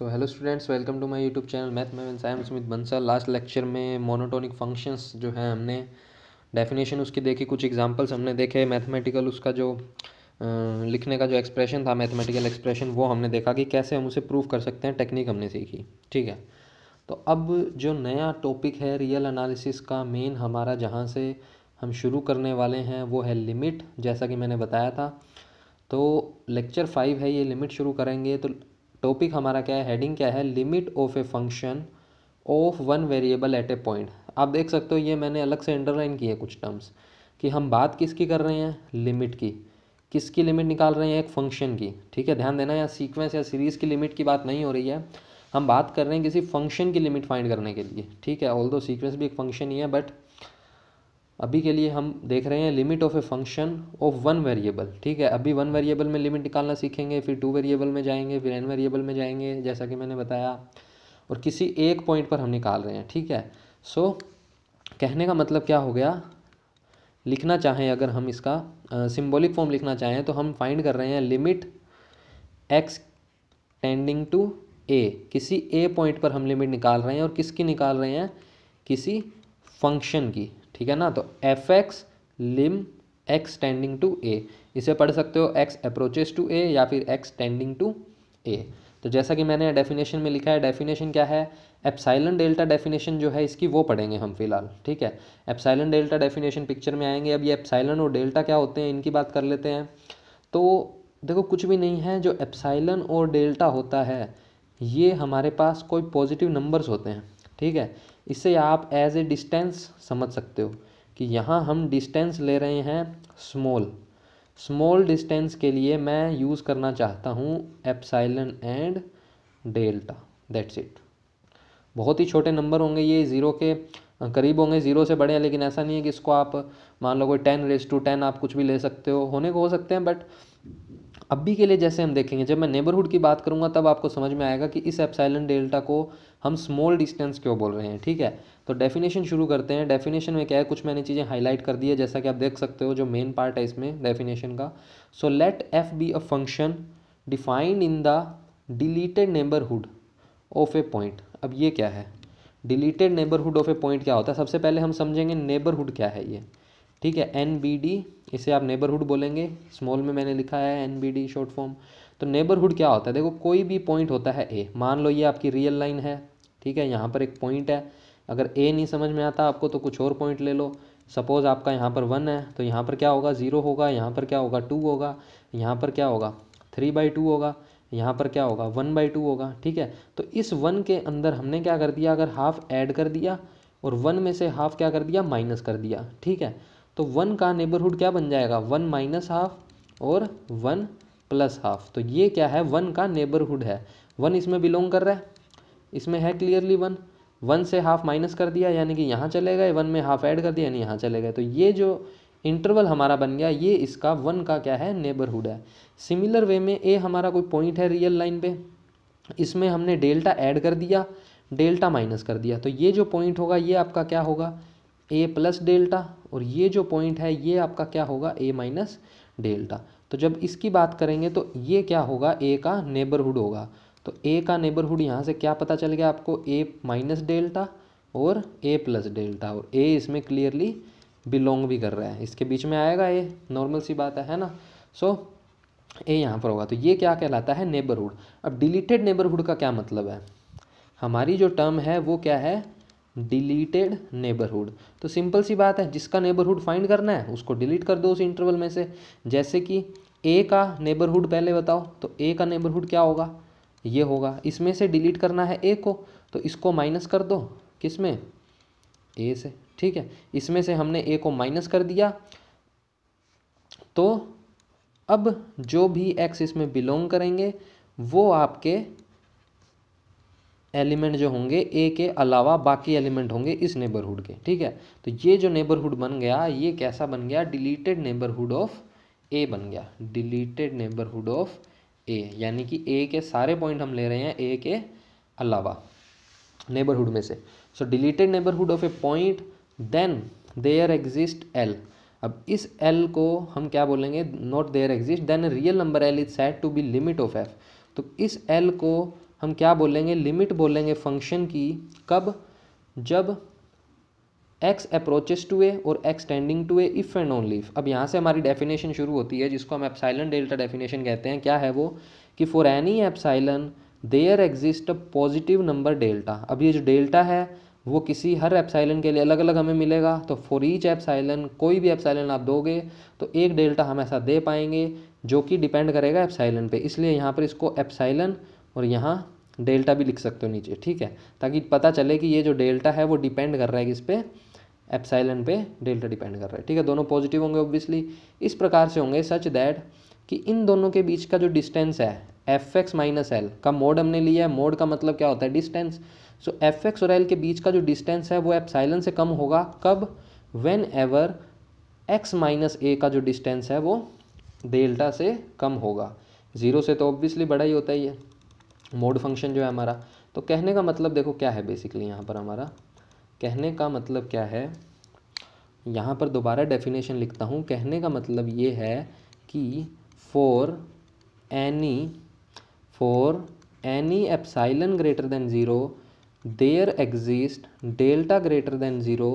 So hello students welcome to my YouTube channel math में साइम Sumit Bansal last lecture में monotonic functions जो है हमने डेफिनेशन उसकी देखी कुछ एग्जांपल्स हमने देखे मैथमेटिकल उसका जो लिखने का जो एक्सप्रेशन था मैथमेटिकल एक्सप्रेशन वो हमने देखा कि कैसे हम उसे प्रूव कर सकते हैं टेक्निक हमने सीखी ठीक है तो अब जो नया टॉपिक है रियल अनालिसिस का मेन हमारा जहाँ से हम शुरू करने वाले हैं वो है लिमिट जैसा कि मैंने बताया था तो लेक्चर फाइव है ये लिमिट शुरू करेंगे तो टॉपिक हमारा क्या है हेडिंग क्या है limit of a function of one variable at a point आप देख सकते हो ये मैंने अलग से अंडरलाइन है कुछ टर्म्स कि हम बात किसकी कर रहे हैं लिमिट की किसकी लिमिट निकाल रहे हैं एक फंक्शन की ठीक है ध्यान देना यहाँ सीक्वेंस या सीरीज़ की लिमिट की बात नहीं हो रही है हम बात कर रहे हैं किसी फंक्शन की लिमिट फाइंड करने के लिए ठीक है ऑल दो सीक्वेंस भी एक फंक्शन ही है बट अभी के लिए हम देख रहे हैं limit of a function of one variable ठीक है अभी वन वेरिएबल में लिमिट निकालना सीखेंगे फिर टू वेरिएबल में जाएंगे फिर एन वेरिएबल में जाएंगे जैसा कि मैंने बताया और किसी एक पॉइंट पर हम निकाल रहे हैं ठीक है सो so, कहने का मतलब क्या हो गया लिखना चाहें अगर हम इसका uh, फॉर्म लिखना चाहें तो हम फाइंड कर रहे हैं limit x tending to a किसी ए पॉइंट पर हम लिमिट निकाल रहे हैं और किसकी निकाल रहे हैं किसी फंक्शन की ठीक है ना तो f x lim x tending to a इसे पढ़ सकते हो एक्स अप्रोचेस टू ए या फिर एक्स टेंडिंग टू ए तो जैसा कि मैंने डेफिनेशन में लिखा है डेफिनेशन क्या है एप्साइलन डेल्टा डेफिनेशन जो है इसकी वो पढ़ेंगे हम फिलहाल ठीक है एप्साइलन डेल्टा डेफिनेशन पिक्चर में आएंगे अब ये एप्साइलन और डेल्टा क्या होते हैं इनकी बात कर लेते हैं तो देखो कुछ भी नहीं है जो एप्साइलन और डेल्टा होता है ये हमारे पास कोई पॉजिटिव नंबर्स होते हैं ठीक है इसे आप एज ए डिस्टेंस समझ सकते हो कि यहाँ हम डिस्टेंस ले रहे हैं स्मॉल स्मॉल डिस्टेंस के लिए मैं यूज़ करना चाहता हूँ epsilon and delta that's it बहुत ही छोटे नंबर होंगे ये ज़ीरो के करीब होंगे ज़ीरो से बड़े हैं लेकिन ऐसा नहीं है कि इसको आप मान लो कोई टेन रेस टू टेन आप कुछ भी ले सकते हो होने को हो सकते हैं बट अभी के लिए जैसे हम देखेंगे जब मैं नेबरहुड की बात करूँगा तब आपको समझ में आएगा कि इस एप्साइलन डेल्टा को हम स्मॉल डिस्टेंस क्यों बोल रहे हैं ठीक है तो डेफिनेशन शुरू करते हैं डेफिनेशन में क्या है कुछ मैंने चीज़ें हाईलाइट कर दी है जैसा कि आप देख सकते हो जो मेन पार्ट है इसमें डेफिनेशन का so let f be a function defined in the deleted neighbourhood of a point अब ये क्या है deleted neighbourhood of a point क्या होता है सबसे पहले हम समझेंगे नेबरहुड क्या है ये ठीक है एन बी डी इसे आप नेबरहुड बोलेंगे स्मॉल में मैंने लिखा है N B D short form तो नेबरहुड क्या होता है देखो कोई भी पॉइंट होता है ए मान लो ये आपकी रियल लाइन है ठीक है यहाँ पर एक पॉइंट है अगर ए नहीं समझ में आता आपको तो कुछ और पॉइंट ले लो सपोज़ आपका यहाँ पर वन है तो यहाँ पर क्या होगा ज़ीरो होगा यहाँ पर क्या होगा टू होगा यहाँ पर क्या होगा थ्री बाई टू होगा यहाँ पर क्या होगा वन बाई टू होगा ठीक है तो इस वन के अंदर हमने क्या कर दिया अगर हाफ़ ऐड कर दिया और वन में से हाफ़ क्या कर दिया माइनस कर दिया ठीक है तो वन का नेबरहुड क्या बन जाएगा वन माइनस हाफ और वन प्लस हाफ तो ये क्या है वन का नेबरहुड है वन इसमें बिलोंग कर रहा है इसमें है क्लियरली वन वन से हाफ माइनस कर दिया यानी कि यहाँ चले गए वन में हाफ ऐड कर दिया यानी यहाँ चले गए तो ये जो इंटरवल हमारा बन गया ये इसका वन का क्या है नेबरहुड है सिमिलर वे में ए हमारा कोई पॉइंट है रियल लाइन पे इसमें हमने डेल्टा ऐड कर दिया डेल्टा माइनस कर दिया तो ये जो पॉइंट होगा ये आपका क्या होगा ए प्लस डेल्टा और ये जो पॉइंट है ये आपका क्या होगा ए माइनस डेल्टा तो जब इसकी बात करेंगे तो ये क्या होगा ए का नेबरहुड होगा तो ए का नेबरहुड यहाँ से क्या पता चल गया आपको ए माइनस डेल्टा और ए प्लस डेल्टा और ए इसमें क्लियरली बिलोंग भी कर रहा है इसके बीच में आएगा ए नॉर्मल सी बात है ना सो ए यहाँ पर होगा तो ये क्या कहलाता है नेबरहुड अब डिलीटेड नेबरहुड का क्या मतलब है हमारी जो टर्म है वो क्या है डिलीटेड नेबरहुड तो सिंपल सी बात है जिसका नेबरहुड फाइंड करना है उसको डिलीट कर दो उस इंटरवल में से जैसे कि ए का नेबरहुड पहले बताओ तो ए का नेबरहुड क्या होगा ये होगा इसमें से डिलीट करना है ए को तो इसको माइनस कर दो किस में ए से ठीक है इसमें से हमने ए को माइनस कर दिया तो अब जो भी एक्स इसमें बिलोंग करेंगे वो आपके एलिमेंट जो होंगे ए के अलावा बाकी एलिमेंट होंगे इस नेबरहुड के ठीक है तो ये जो नेबरहुड बन गया ये कैसा बन गया डिलीटेड नेबरहुड ऑफ ए बन गया डिलीटेड नेबरहुड ऑफ ए यानी कि ए के सारे पॉइंट हम ले रहे हैं ए के अलावा नेबरहुड में से so deleted neighbourhood of a point then there exist L अब इस एल को हम क्या बोलेंगे not there exist then real number L is set to be limit of f तो इस एल को हम क्या बोलेंगे लिमिट बोलेंगे फंक्शन की कब जब एक्स अप्रोचेस टू ए और x tending to a if and only if अब यहाँ से हमारी डेफिनेशन शुरू होती है जिसको हम एप्साइलन डेल्टा डेफिनेशन कहते हैं क्या है वो कि for any epsilon there exist a positive number delta अब ये जो डेल्टा है वो किसी हर एप्साइलन के लिए अलग अलग हमें मिलेगा तो फॉर ईच एप्साइलन कोई भी एप्साइलन आप दोगे तो एक डेल्टा हम ऐसा दे पाएंगे जो कि डिपेंड करेगा एप्साइलन पे इसलिए यहाँ पर इसको एप्साइलन और यहाँ डेल्टा भी लिख सकते हो नीचे ठीक है ताकि पता चले कि ये जो डेल्टा है वो डिपेंड कर रहा है किस पे एप्साइलन पे डेल्टा डिपेंड कर रहा है ठीक है दोनों पॉजिटिव होंगे ऑब्वियसली इस प्रकार से होंगे सच दैट कि इन दोनों के बीच का जो डिस्टेंस है एफ एक्स माइनस एल का मोड हमने लिया है मोड का मतलब क्या होता है डिस्टेंस सो एफ एक्स और एल के बीच का जो डिस्टेंस है वो एप्साइलन से कम होगा कब whenever x minus a का जो डिस्टेंस है वो डेल्टा से कम होगा ज़ीरो से तो ऑब्वियसली बड़ा ही होता ही है मोड फंक्शन जो है हमारा तो कहने का मतलब देखो क्या है बेसिकली यहाँ पर हमारा कहने का मतलब क्या है यहाँ पर दोबारा डेफिनेशन लिखता हूँ कहने का मतलब ये है कि for any for any epsilon greater than zero there exist delta greater than zero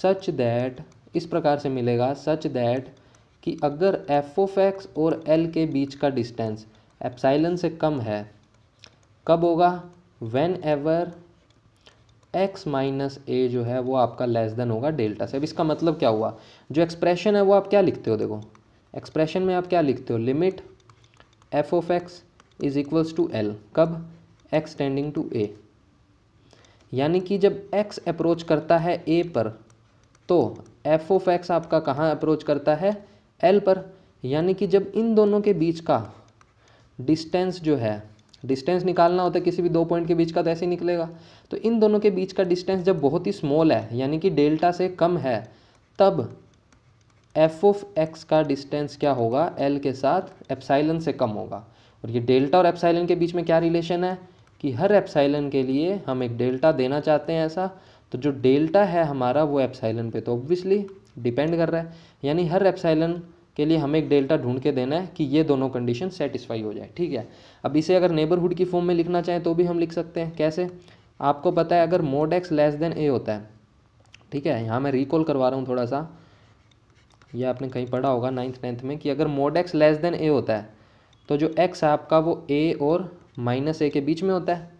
such that इस प्रकार से मिलेगा सच दैट कि अगर एफ ओफ एक्स और एल के बीच का डिस्टेंस एप्साइलन से कम है कब होगा whenever x minus a जो है वो आपका लेस देन होगा डेल्टा से अब इसका मतलब क्या हुआ जो एक्सप्रेशन है वो आप क्या लिखते हो देखो एक्सप्रेशन में आप क्या लिखते हो limit f of x is equals to L कब एक्स टेंडिंग टू ए यानी कि जब एक्स अप्रोच करता है ए पर तो एफ ऑफ x आपका कहाँ अप्रोच करता है एल पर यानी कि जब इन दोनों के बीच का डिस्टेंस जो है डिस्टेंस निकालना होता है किसी भी दो पॉइंट के बीच का तो ऐसे ही निकलेगा तो इन दोनों के बीच का डिस्टेंस जब बहुत ही स्मॉल है यानी कि डेल्टा से कम है तब एफ ऑफ एक्स का डिस्टेंस क्या होगा एल के साथ एप्साइलन से कम होगा और ये डेल्टा और एप्साइलन के बीच में क्या रिलेशन है कि हर एप्साइलन के लिए हम एक डेल्टा देना चाहते हैं ऐसा तो जो डेल्टा है हमारा वो एप्साइलन पे तो ऑब्वियसली डिपेंड कर रहा है यानी हर एप्साइलन के लिए हमें एक डेल्टा ढूंढ के देना है कि ये दोनों कंडीशन सेटिस्फाई हो जाए ठीक है अब इसे अगर नेबरहुड की फॉर्म में लिखना चाहें तो भी हम लिख सकते हैं कैसे आपको पता है अगर mod x less than a होता है ठीक है यहाँ मैं रिकॉल करवा रहा हूँ थोड़ा सा यह आपने कहीं पढ़ा होगा नाइन्थ टेंथ में कि अगर mod x less than a होता है तो जो एक्स है आपका वो ए और माइनस ए के बीच में होता है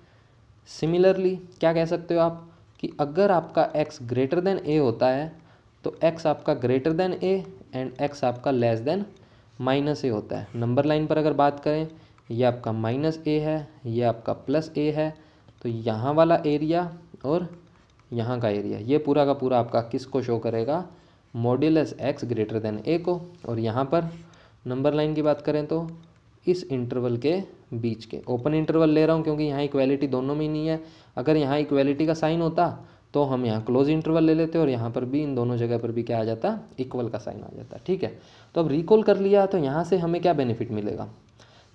सिमिलरली क्या कह सकते हो आप कि अगर आपका एक्स ग्रेटर देन ए होता है तो एक्स आपका greater than a and x आपका लेस देन माइनस ए होता है नंबर लाइन पर अगर बात करें ये आपका माइनस ए है ये आपका प्लस ए है तो यहाँ वाला एरिया और यहाँ का एरिया ये पूरा का पूरा आपका किसको शो करेगा modulus x greater than a को और यहाँ पर नंबर लाइन की बात करें तो इस इंटरवल के बीच के ओपन इंटरवल ले रहा हूँ क्योंकि यहाँ इक्वालिटी दोनों में ही नहीं है अगर यहाँ इक्वालिटी का साइन होता तो हम यहाँ क्लोज इंटरवल ले लेते हैं और यहाँ पर भी इन दोनों जगह पर भी क्या आ जाता इक्वल का साइन आ जाता ठीक है तो अब रिकॉल कर लिया तो यहाँ से हमें क्या बेनिफिट मिलेगा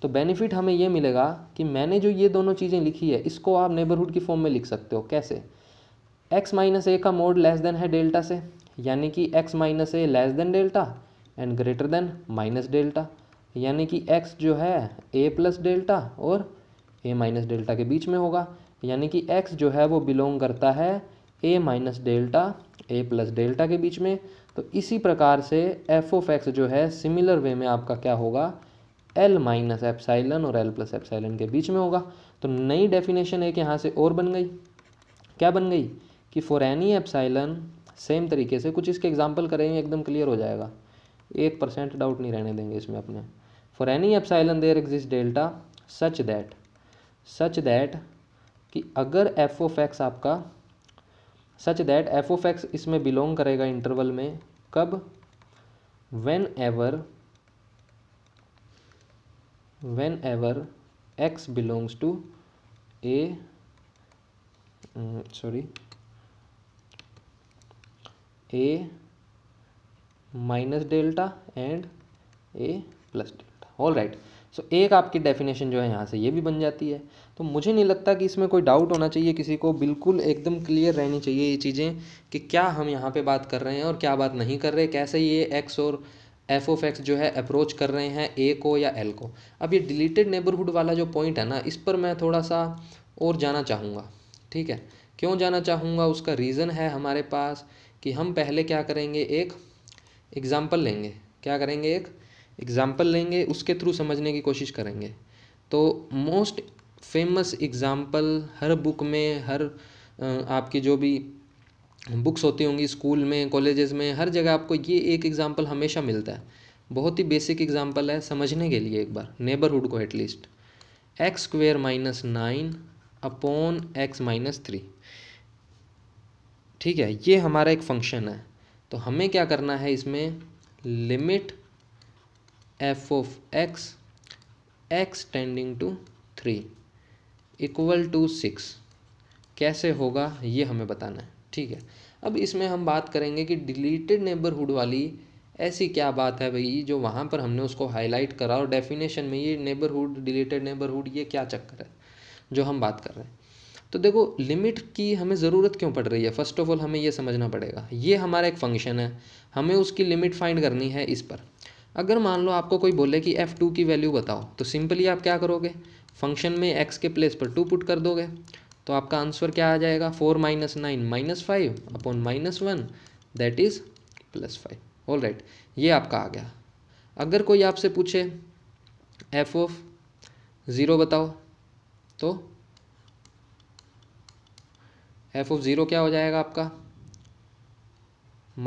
तो बेनिफिट हमें ये मिलेगा कि मैंने जो ये दोनों चीज़ें लिखी है इसको आप नेबरहुड की फॉर्म में लिख सकते हो कैसे एक्स माइनस ए का मोड लेस देन है डेल्टा से यानी कि x minus a less than delta and greater than minus delta यानी कि एक्स जो है ए प्लस डेल्टा और ए माइनस डेल्टा के बीच में होगा यानी कि एक्स जो है वो बिलोंग करता है a minus delta a plus delta के बीच में तो इसी प्रकार से एफ ऑफ एक्स जो है सिमिलर वे में आपका क्या होगा एल माइनस एप्साइलन और एल प्लस एप्साइलन के बीच में होगा तो नई डेफिनेशन एक यहाँ से और बन गई क्या बन गई कि फॉर एनी एप्साइलन सेम तरीके से कुछ इसके एग्जाम्पल करेंगे एकदम क्लियर हो जाएगा एक परसेंट डाउट नहीं रहने देंगे इसमें अपने for any epsilon there exist delta such that such that कि अगर एफ ऑफ एक्स आपका such that f of x इसमें बिलोंग करेगा इंटरवल में कब whenever whenever x belongs to a sorry a minus delta and a plus delta all right so एक आपकी definition जो है यहाँ से ये भी बन जाती है तो मुझे नहीं लगता कि इसमें कोई डाउट होना चाहिए किसी को बिल्कुल एकदम क्लियर रहनी चाहिए ये चीज़ें कि क्या हम यहाँ पे बात कर रहे हैं और क्या बात नहीं कर रहे कैसे ये एक्स और एफ ऑफ एक्स जो है अप्रोच कर रहे हैं ए को या एल को अब ये डिलीटेड नेबरहुड वाला जो पॉइंट है ना इस पर मैं थोड़ा सा और जाना चाहूँगा ठीक है क्यों जाना चाहूँगा उसका रीज़न है हमारे पास कि हम पहले क्या करेंगे एक एग्ज़ाम्पल लेंगे क्या करेंगे एक एग्ज़ाम्पल लेंगे उसके थ्रू समझने की कोशिश करेंगे तो मोस्ट फेमस एग्ज़ाम्पल हर बुक में हर आपकी जो भी बुक्स होती होंगी स्कूल में कॉलेजेस में हर जगह आपको ये एक एग्ज़ाम्पल हमेशा मिलता है बहुत ही बेसिक एग्ज़ाम्पल है समझने के लिए एक बार नेबरहुड को at least x square minus nine upon x minus three ठीक है ये हमारा एक फंक्शन है तो हमें क्या करना है इसमें limit f of x x tending to three equal to six कैसे होगा ये हमें बताना है ठीक है अब इसमें हम बात करेंगे कि डिलीटेड नेबरहुड वाली ऐसी क्या बात है भाई जो वहाँ पर हमने उसको हाईलाइट करा और डेफिनेशन में ये नेबरहुड डिलीटेड नेबरहुड ये क्या चक्कर है जो हम बात कर रहे हैं तो देखो लिमिट की हमें ज़रूरत क्यों पड़ रही है फर्स्ट ऑफ ऑल हमें ये समझना पड़ेगा ये हमारा एक फंक्शन है हमें उसकी लिमिट फाइंड करनी है इस पर अगर मान लो आपको कोई बोले कि एफ़ टू की वैल्यू बताओ तो सिंपली आप क्या करोगे फंक्शन में एक्स के प्लेस पर टू पुट कर दोगे तो आपका आंसर क्या आ जाएगा four minus nine minus five upon minus one that is plus five all right ये आपका आ गया अगर कोई आपसे पूछे एफ ऑफ ज़ीरो बताओ तो एफ ऑफ ज़ीरो क्या हो जाएगा आपका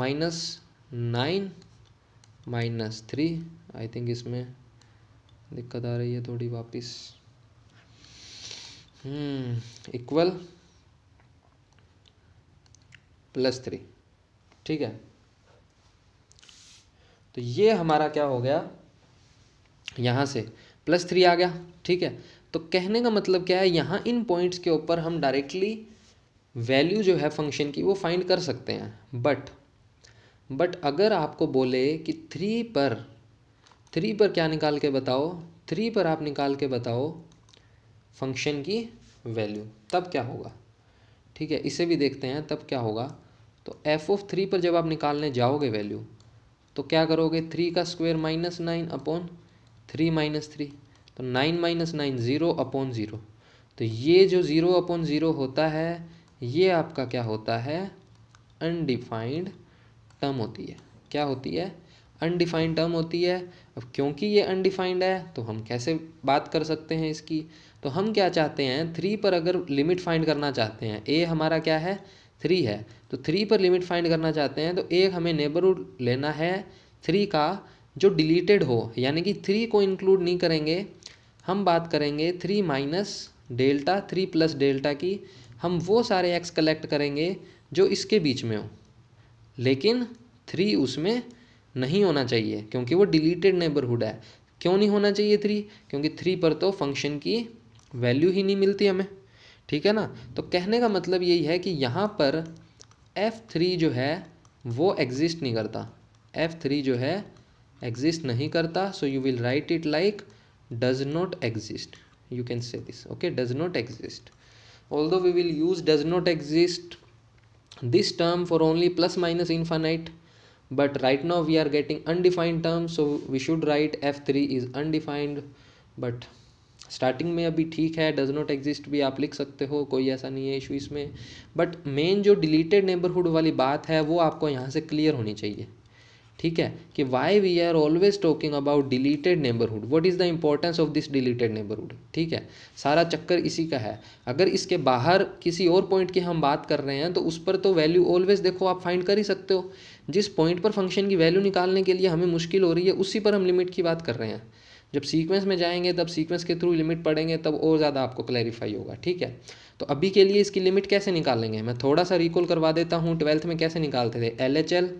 minus nine minus three I think इसमें दिक्कत आ रही है थोड़ी वापस इक्वल प्लस थ्री ठीक है तो ये हमारा क्या हो गया यहाँ से प्लस थ्री आ गया ठीक है तो कहने का मतलब क्या है यहाँ इन पॉइंट्स के ऊपर हम डायरेक्टली वैल्यू जो है फंक्शन की वो फाइंड कर सकते हैं बट बट अगर आपको बोले कि थ्री पर थ्री पर क्या निकाल के बताओ थ्री पर आप निकाल के बताओ फंक्शन की वैल्यू तब क्या होगा ठीक है इसे भी देखते हैं तब क्या होगा तो एफ ऑफ थ्री पर जब आप निकालने जाओगे वैल्यू तो क्या करोगे थ्री का square minus nine upon three minus three तो nine minus nine zero upon zero तो ये जो ज़ीरो अपॉन ज़ीरो होता है ये आपका क्या होता है अनडिफाइंड टर्म होती है क्या होती है अनडिफाइंड टर्म होती है अब क्योंकि ये अनडिफाइंड है तो हम कैसे बात कर सकते हैं इसकी तो हम क्या चाहते हैं थ्री पर अगर लिमिट फाइंड करना चाहते हैं ए हमारा क्या है थ्री है तो थ्री पर लिमिट फाइंड करना चाहते हैं तो एक हमें नेबरहुड लेना है थ्री का जो डिलीटेड हो यानी कि थ्री को इंक्लूड नहीं करेंगे हम बात करेंगे three minus delta three plus delta की हम वो सारे एक्स कलेक्ट करेंगे जो इसके बीच में हो लेकिन थ्री उसमें नहीं होना चाहिए क्योंकि वो डिलीटेड नेबरहुड है क्यों नहीं होना चाहिए थ्री क्योंकि थ्री पर तो फंक्शन की वैल्यू ही नहीं मिलती हमें ठीक है ना तो कहने का मतलब यही है कि यहाँ पर F3 जो है वो एग्जिस्ट नहीं करता F3 जो है एग्जिस्ट नहीं करता so you will write it like does not exist you can say this okay does not exist although we will use does not exist this term for only plus minus infinite but right now we are getting undefined term so we should write f three is undefined but starting में अभी ठीक है does not exist भी आप लिख सकते हो कोई ऐसा नहीं है इशू इसमें बट मेन जो डिलीटेड नेबरहुड वाली बात है वो आपको यहाँ से क्लियर होनी चाहिए ठीक है कि why we are always talking about deleted neighbourhood what is the importance of this deleted neighbourhood ठीक है सारा चक्कर इसी का है अगर इसके बाहर किसी और पॉइंट की हम बात कर रहे हैं तो उस पर तो वैल्यू ऑलवेज देखो आप फाइंड कर ही सकते हो जिस पॉइंट पर फंक्शन की वैल्यू निकालने के लिए हमें मुश्किल हो रही है उसी पर हम लिमिट की बात कर रहे हैं जब सीक्वेंस में जाएंगे तब सीक्वेंस के थ्रू लिमिट पढ़ेंगे तब और ज़्यादा आपको क्लैरिफाई होगा ठीक है तो अभी के लिए इसकी लिमिट कैसे निकालेंगे मैं थोड़ा सा रिकॉल करवा देता हूँ ट्वेल्थ में कैसे निकालते थे L H L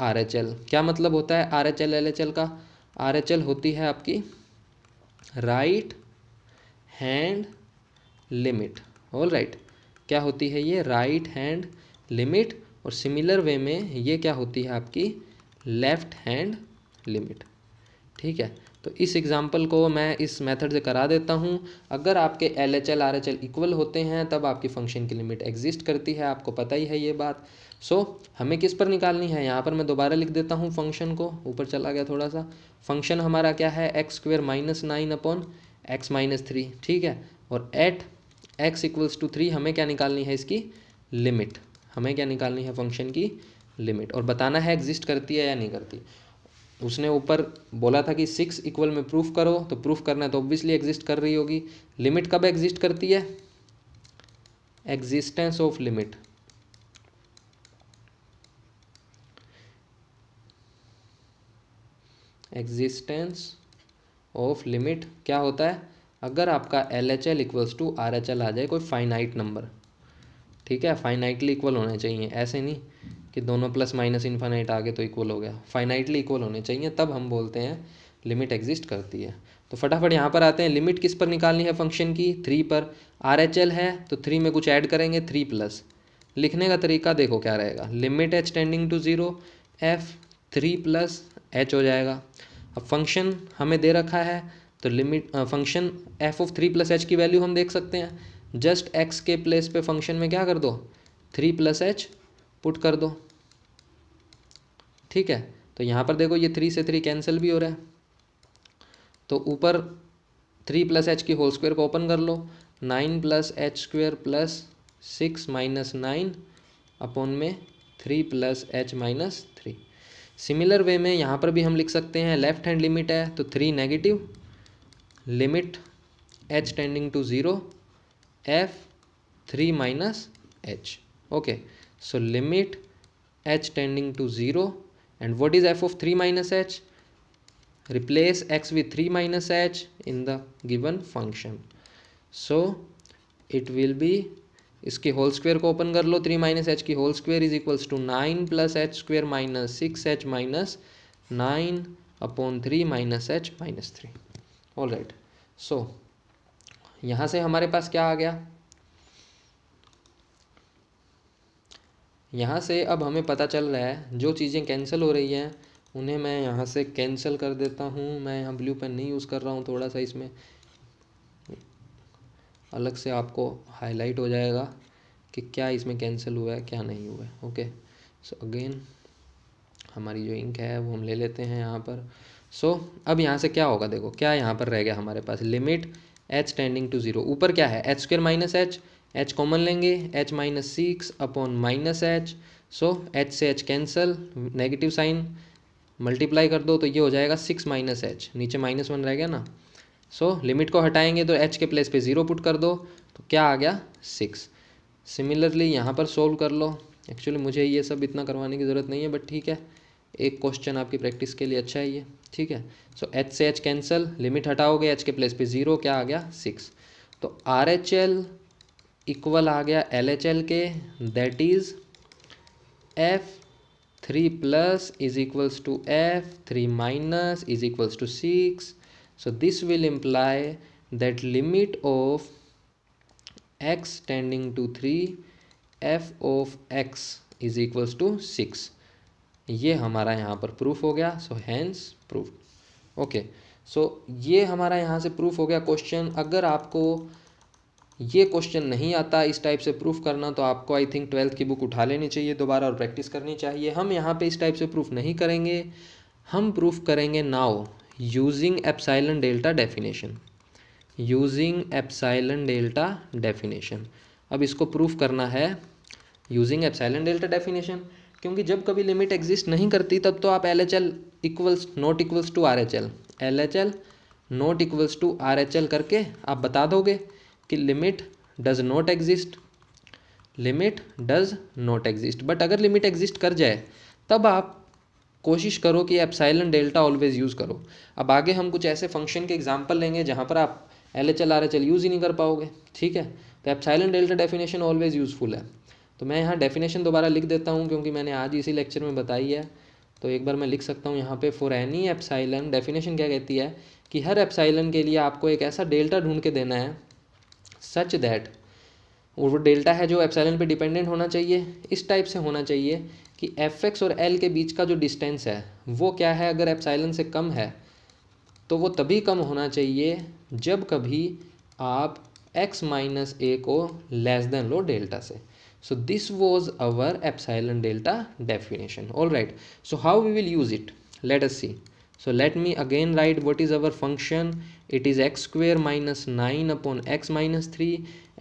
R H L क्या मतलब होता है R H L L H L का आर एच एल होती है आपकी right hand limit all right क्या होती है ये राइट हैंड लिमिट और सिमिलर वे में ये क्या होती है आपकी लेफ्ट हैंड लिमिट ठीक है तो इस एग्ज़ाम्पल को मैं इस मेथड से करा देता हूँ अगर आपके L H L R H L equal होते हैं तब आपकी फंक्शन की लिमिट एग्जिस्ट करती है आपको पता ही है ये बात सो so, हमें किस पर निकालनी है यहाँ पर मैं दोबारा लिख देता हूँ फंक्शन को ऊपर चला गया थोड़ा सा फंक्शन हमारा क्या है x square minus nine upon x minus three ठीक है और at x equals to three हमें क्या निकालनी है इसकी लिमिट हमें क्या निकालनी है फंक्शन की लिमिट और बताना है एग्जिस्ट करती है या नहीं करती उसने ऊपर बोला था कि सिक्स इक्वल में प्रूफ करो तो प्रूफ करना है तो ऑब्वियसली एग्जिस्ट कर रही होगी लिमिट कब एग्जिस्ट करती है existence of limit existence of limit क्या होता है अगर आपका L H L equals to R H L आ जाए कोई फाइनाइट नंबर ठीक है फाइनाइटली इक्वल होना चाहिए ऐसे नहीं कि दोनों प्लस माइनस आ आगे तो इक्वल हो गया फाइनाइटली इक्वल होने चाहिए तब हम बोलते हैं लिमिट एग्जिस्ट करती है तो फटाफट यहाँ पर आते हैं लिमिट किस पर निकालनी है फंक्शन की थ्री पर आर एच एल है तो थ्री में कुछ ऐड करेंगे थ्री प्लस लिखने का तरीका देखो क्या रहेगा limit h tending to zero f three plus h हो जाएगा अब फंक्शन हमें दे रखा है तो limit function f of three plus h की वैल्यू हम देख सकते हैं जस्ट एक्स के प्लेस पे फंक्शन में क्या कर दो थ्री प्लस एच पुट कर दो ठीक है तो यहाँ पर देखो ये थ्री से थ्री कैंसिल भी हो रहा है तो ऊपर थ्री प्लस एच की होल स्क्वायर को ओपन कर लो nine plus h square plus six minus nine upon में three plus h minus three similar way में यहाँ पर भी हम लिख सकते हैं लेफ्ट हैंड लिमिट है तो three negative limit h tending to zero f three minus h okay So limit h tending to 0 and what is f of 3 minus h? Replace x with 3 minus h in the given function. So it will be इसके whole square को open कर लो three minus h की whole square is equals to nine plus h square minus six h minus nine upon three minus h minus three all right so यहाँ से हमारे पास क्या आ गया यहाँ से अब हमें पता चल रहा है जो चीज़ें कैंसिल हो रही हैं उन्हें मैं यहाँ से कैंसिल कर देता हूँ मैं यहाँ ब्लू पेन नहीं यूज़ कर रहा हूँ थोड़ा सा इसमें अलग से आपको हाईलाइट हो जाएगा कि क्या इसमें कैंसिल हुआ है क्या नहीं हुआ है ओके सो अगेन हमारी जो इंक है वो हम ले लेते हैं यहाँ पर सो so, अब यहाँ से क्या होगा देखो क्या यहाँ पर रह गया हमारे पास limit h tending to zero ऊपर क्या है h square minus h h common लेंगे h minus six upon minus h so h से h cancel negative sign multiply कर दो तो ये हो जाएगा सिक्स माइनस एच नीचे माइनस वन रह गया ना सो so, लिमिट को हटाएंगे तो एच के प्लेस पे ज़ीरो पुट कर दो तो क्या आ गया सिक्स सिमिलरली यहाँ पर सोल्व कर लो एक्चुअली मुझे ये सब इतना करवाने की ज़रूरत नहीं है बट ठीक है एक क्वेश्चन आपकी प्रैक्टिस के लिए अच्छा है ये ठीक है सो एच से एच कैंसल लिमिट हटाओगे एच के प्लेस पे ज़ीरो क्या आ गया सिक्स तो आर एच एल इक्वल आ गया एल एच एल के that is f three plus is equals to f three minus is equals to six so this will imply that limit of x tending to three f of x is equals to six ये हमारा यहाँ पर proof हो गया so hence proof okay so ये हमारा यहाँ से प्रूफ हो गया क्वेश्चन अगर आपको ये क्वेश्चन नहीं आता इस टाइप से प्रूफ करना तो आपको आई थिंक ट्वेल्थ की बुक उठा लेनी चाहिए दोबारा और प्रैक्टिस करनी चाहिए हम यहाँ पे इस टाइप से प्रूफ नहीं करेंगे हम प्रूफ करेंगे now using epsilon delta definition using epsilon delta definition अब इसको प्रूफ करना है यूजिंग एप्साइलन डेल्टा डेफिनेशन क्योंकि जब कभी लिमिट एग्जिस्ट नहीं करती तब तो आप L H L equals not equals to R H L L H L not equals to R H L करके आप बता दोगे कि limit does not exist limit does not exist but अगर लिमिट एग्जिस्ट कर जाए तब आप कोशिश करो कि एप्साइलन डेल्टा ऑलवेज यूज़ करो अब आगे हम कुछ ऐसे फंक्शन के एग्जाम्पल लेंगे जहाँ पर आप L H L R H L use ही नहीं कर पाओगे ठीक है तो epsilon delta definition always useful है तो मैं यहाँ डेफिनेशन दोबारा लिख देता हूँ क्योंकि मैंने आज इसी लेक्चर में बताई है तो एक बार मैं लिख सकता हूँ यहाँ पे फॉर एनी एप्साइलन डेफिनेशन क्या कहती है कि हर एप्साइलन के लिए आपको एक ऐसा डेल्टा ढूंढ के देना है सच दैट वो डेल्टा है जो एप्सलन पे डिपेंडेंट होना चाहिए इस टाइप से होना चाहिए कि एफ एक्स और एल के बीच का जो डिस्टेंस है वो क्या है अगर एप्सलन से कम है तो वो तभी कम होना चाहिए जब कभी आप एक्स माइनस ए को लेस देन लो डेल्टा से so this was our epsilon delta definition all right so how we will use it let us see so let me again write what is our function it is x square minus 9 upon x minus 3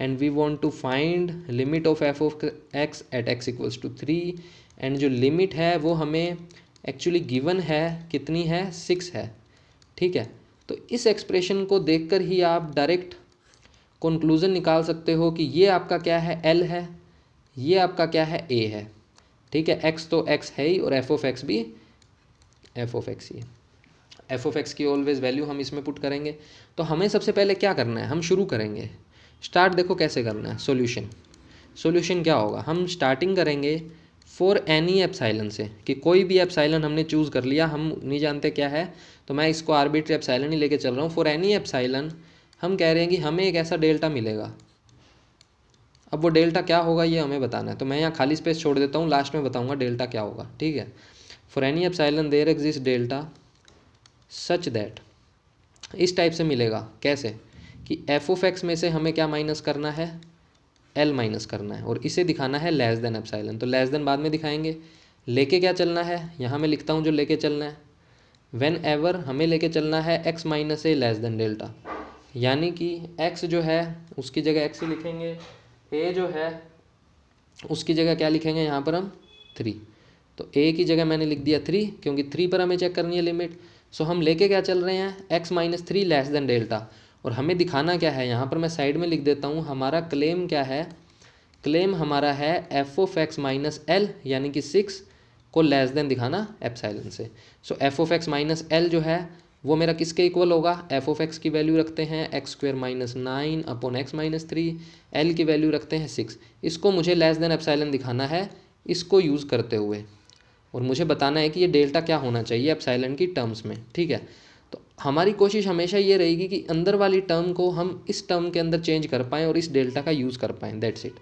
and we want to find limit of f of x at x equals to 3 and जो limit है वो हमें actually given है कितनी है six है ठीक है तो इस एक्सप्रेशन को देखकर ही आप डायरेक्ट कंक्लूज़न निकाल सकते हो कि ये आपका क्या है एल है ये आपका क्या है ए है ठीक है एक्स तो एक्स है ही और एफ ऑफ एक्स भी एफ ऑफ एक्स ही है एफ ऑफ एक्स की ऑलवेज़ वैल्यू हम इसमें पुट करेंगे तो हमें सबसे पहले क्या करना है हम शुरू करेंगे स्टार्ट देखो कैसे करना है सोल्यूशन सोल्यूशन क्या होगा हम स्टार्टिंग करेंगे फॉर एनी एप्साइलन से कि कोई भी एप्साइलन हमने चूज़ कर लिया हम नहीं जानते क्या है तो मैं इसको आर्बिट्री एप्साइलन ही लेके चल रहा हूँ फॉर एनी एप्साइलन हम कह रहे हैं कि हमें एक ऐसा डेल्टा मिलेगा अब वो डेल्टा क्या होगा ये हमें बताना है तो मैं यहाँ खाली स्पेस छोड़ देता हूँ लास्ट में बताऊँगा डेल्टा क्या होगा ठीक है for any epsilon there exist delta such that इस टाइप से मिलेगा कैसे कि एफ ओफ एक्स में से हमें क्या माइनस करना है एल माइनस करना है और इसे दिखाना है लेस देन एप्साइलन तो लेस देन बाद में दिखाएंगे लेके क्या चलना है यहाँ मैं लिखता हूँ जो लेके चलना है वेन एवर हमें लेके चलना है x minus a less than delta यानी कि एक्स जो है उसकी जगह एक्स ही लिखेंगे ए जो है उसकी जगह क्या लिखेंगे यहाँ पर हम थ्री तो ए की जगह मैंने लिख दिया थ्री क्योंकि थ्री पर हमें चेक करनी है लिमिट सो हम लेके क्या चल रहे हैं x minus three less than delta और हमें दिखाना क्या है यहाँ पर मैं साइड में लिख देता हूँ हमारा क्लेम क्या है क्लेम हमारा है f of x minus L यानी कि सिक्स को लेस देन दिखाना एप्साइलन से so f of x minus L जो है वो मेरा किसके इक्वल होगा एफ ओफ एक्स की वैल्यू रखते हैं x square minus nine upon x minus three L की वैल्यू रखते हैं सिक्स इसको मुझे लेस देन एप्साइलन दिखाना है इसको यूज़ करते हुए और मुझे बताना है कि ये डेल्टा क्या होना चाहिए साइलेंट की टर्म्स में ठीक है तो हमारी कोशिश हमेशा ये रहेगी कि अंदर वाली टर्म को हम इस टर्म के अंदर चेंज कर पाएँ और इस डेल्टा का यूज़ कर पाएँ that's it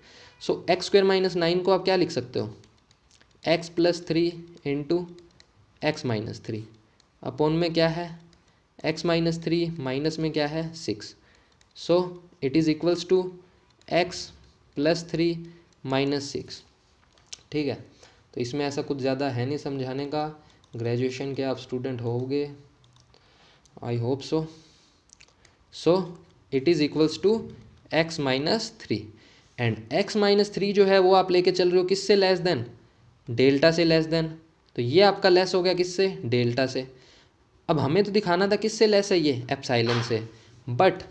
so x square minus nine को आप क्या लिख सकते हो x plus three into x minus three upon में क्या है एक्स माइनस थ्री माइनस में क्या है six so it is equals to x plus three minus six ठीक है तो इसमें ऐसा कुछ ज़्यादा है नहीं समझाने का ग्रेजुएशन के आप स्टूडेंट होंगे I hope so so it is equals to x minus three and x minus three जो है वो आप लेके चल रहे हो किससे लेस देन डेल्टा से लेस देन तो ये आपका लेस हो गया किससे डेल्टा से अब हमें तो दिखाना था किससे लेस है ये एप्साइलन से but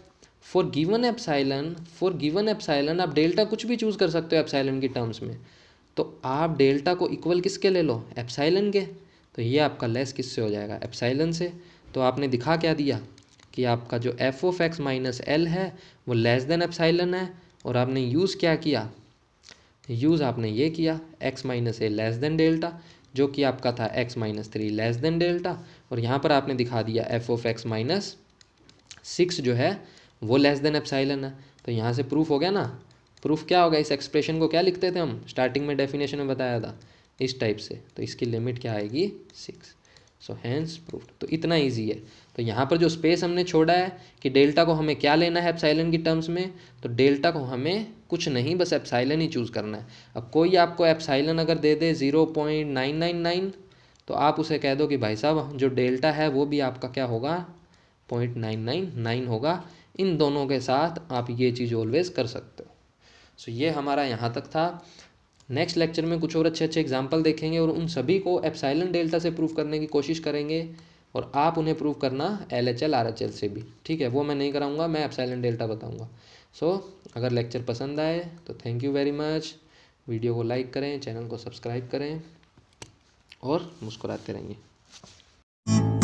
for given epsilon for given epsilon आप डेल्टा कुछ भी चूज़ कर सकते हो एप्साइलन की टर्म्स में तो आप डेल्टा को इक्वल किसके ले लो एप्साइलन के तो ये आपका लेस किससे हो जाएगा एप्साइलन से तो आपने दिखा क्या दिया कि आपका जो f of x minus L है वो लेस देन एप्साइलन है और आपने यूज़ क्या किया यूज़ आपने ये किया x minus a less than delta जो कि आपका था x minus three less than delta और यहाँ पर आपने दिखा दिया f of x minus six जो है वो लेस देन एप्साइलन है तो यहाँ से प्रूफ हो गया ना प्रूफ क्या होगा इस एक्सप्रेशन को क्या लिखते थे हम स्टार्टिंग में डेफिनेशन में बताया था इस टाइप से तो इसकी लिमिट क्या आएगी सिक्स सो हैंस प्रूफ तो इतना ईजी है तो यहाँ पर जो स्पेस हमने छोड़ा है कि डेल्टा को हमें क्या लेना है एप्साइलन की टर्म्स में तो डेल्टा को हमें कुछ नहीं बस एप्साइलन ही चूज़ करना है अब कोई आपको एप्साइलन अगर दे दे zero point nine nine nine तो आप उसे कह दो कि भाई साहब जो डेल्टा है वो भी आपका क्या होगा पॉइंट नाइन नाइन नाइन होगा इन दोनों के साथ आप ये चीज़ ऑलवेज़ कर सकते हो सो ये हमारा यहाँ तक था नेक्स्ट लेक्चर में कुछ और अच्छे अच्छे एग्जाम्पल देखेंगे और उन सभी को एप्साइलन डेल्टा से प्रूव करने की कोशिश करेंगे और आप उन्हें प्रूव करना L H L R H L से भी ठीक है वो मैं नहीं कराऊंगा मैं एप्साइलन डेल्टा बताऊंगा सो so, अगर लेक्चर पसंद आए तो thank you very much video को लाइक करें चैनल को सब्सक्राइब करें और मुस्कुराते रहेंगे